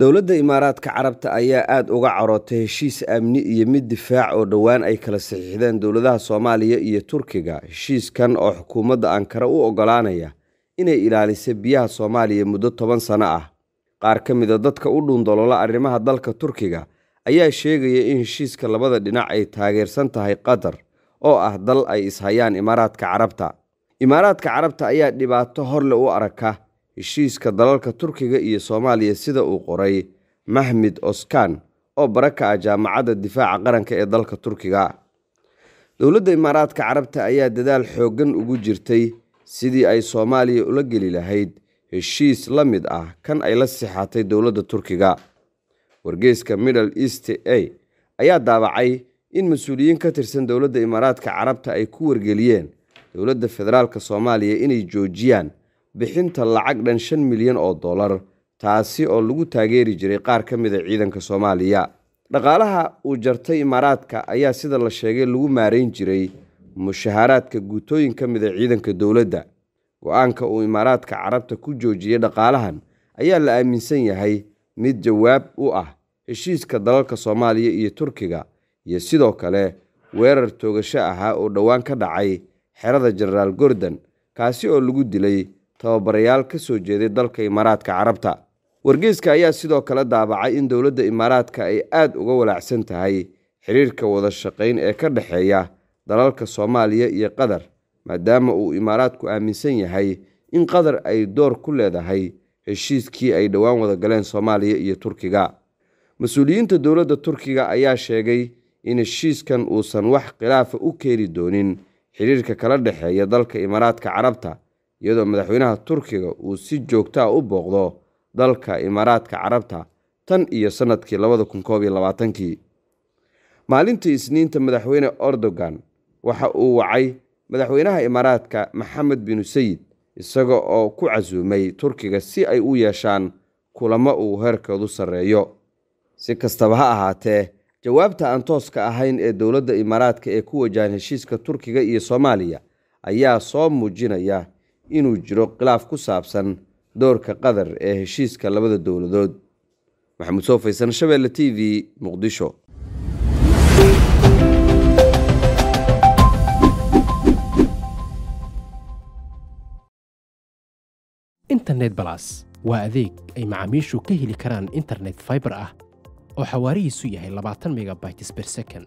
dowladda imaaraadka carabta ayaa aada uga carootay heshiis amni iyo mid difaac oo dhowaan ay kala saxiixdeen dowladaha soomaaliya iyo turkiga heshiiskan oo xukuumadda ankara u oggolaanaya inay ilaalisa biyaha soomaaliya muddo toban sano ah qaar ka mida dadka u dhuundolola arrimaha dalka turkiga ayaa sheegaya in heshiiska labada dhinac ay taageersan tahay qatar oo ah dal ay ishayaan imaaraadka carabta imaaraadka carabta ayaa dhibaato horle u aragka heshiiska dalalka Turkiga iyo Soomaaliya sida uu qoray Mahmid Oskan oo baraka ah jaamacadda difaaca qaranka ee dalka Turkiga. Dowladda Imaaraadka Carabta ayaa dadaal xooggan ugu jirtay sidii ay Soomaaliya ula geli lahayd heshiis la mid ah kan ay la sixatay dowladda Turkiga. Wargeyska Middle East A ayaa daabacay in mas-uuliyiin ka tirsan dowladda Imaaraadka Carabta ay ku wargeliyeen dowladda federaalka Soomaaliya inay joojiyaan bixinta lacag dhan shan milyan oo dollar taasi oo lagu taageeri jiray qaar ka mid a ah ciidanka soomaaliya dhaqaalaha uu jartay imaaraadka ayaa sida la sheegay lagu maarayn jiray mushaharaadka guutooyin ka mid a ah ciidanka dowladda go-aanka uu imaaraadka carabta ku joojiyey dhaqaalahan ayaa la aaminsan yahay mid jawaab u ah heshiiska dalalka soomaaliya iyo turkiga iyo sidoo kale weerar toogasho ahaa oo dhowaan ka dhacay xerada jenaraal gordon kaasi oo lagu dilay tababarayaal ka soo jeeday dalka imaaraadka carabta wargeyska ayaa sidoo kale daabacay in dowladda imaaraadka ay aad uga walaacsan tahay xiriirka wada shaqayn ee ka dhexeeya dalalka soomaaliya iyo qatar maadaama uu imaaraadku aaminsan yahay in qatar ay door ku leedahay heshiiskii ay dhowaan wada galeen soomaaliya iyo turkiga mas-uuliyiinta dowladda turkiga ayaa sheegay in heshiiskan uusan wax khilaafa u keeni doonin xiriirka kala dhexeeya dalka imaaraadka carabta iyadoo madaxweynaha turkiga uu si joogtaa ah u booqdo dalka imaaraadka carabta tan iyo sannadkii labada kun koob iyo labaatankii maalintii isniinta madaxweyne erdogan waxa uu wacay madaxweynaha imaaraadka maxamed binu sayid isaga oo ku casuumay turkiga si ay u yeeshaan kulamo uu heerkoodu sarreeyo si kastaba ha ahaatee jawaabta aan tooska ahayn ee dowladda imaaraadka ee ku wajahan heshiiska turkiga iyo soomaaliya ayaa soo muujinaya inuu jiro khilaaf ku saabsan doorka qatar ee heshiiska labada dowladood maxamuud soo faysan shabeelle t v muqdisho internet balas waa adeeg ay macaamiishu ka heli karaan internet fiber ah oo xawaarihiisu yahay labaatan megabytes per second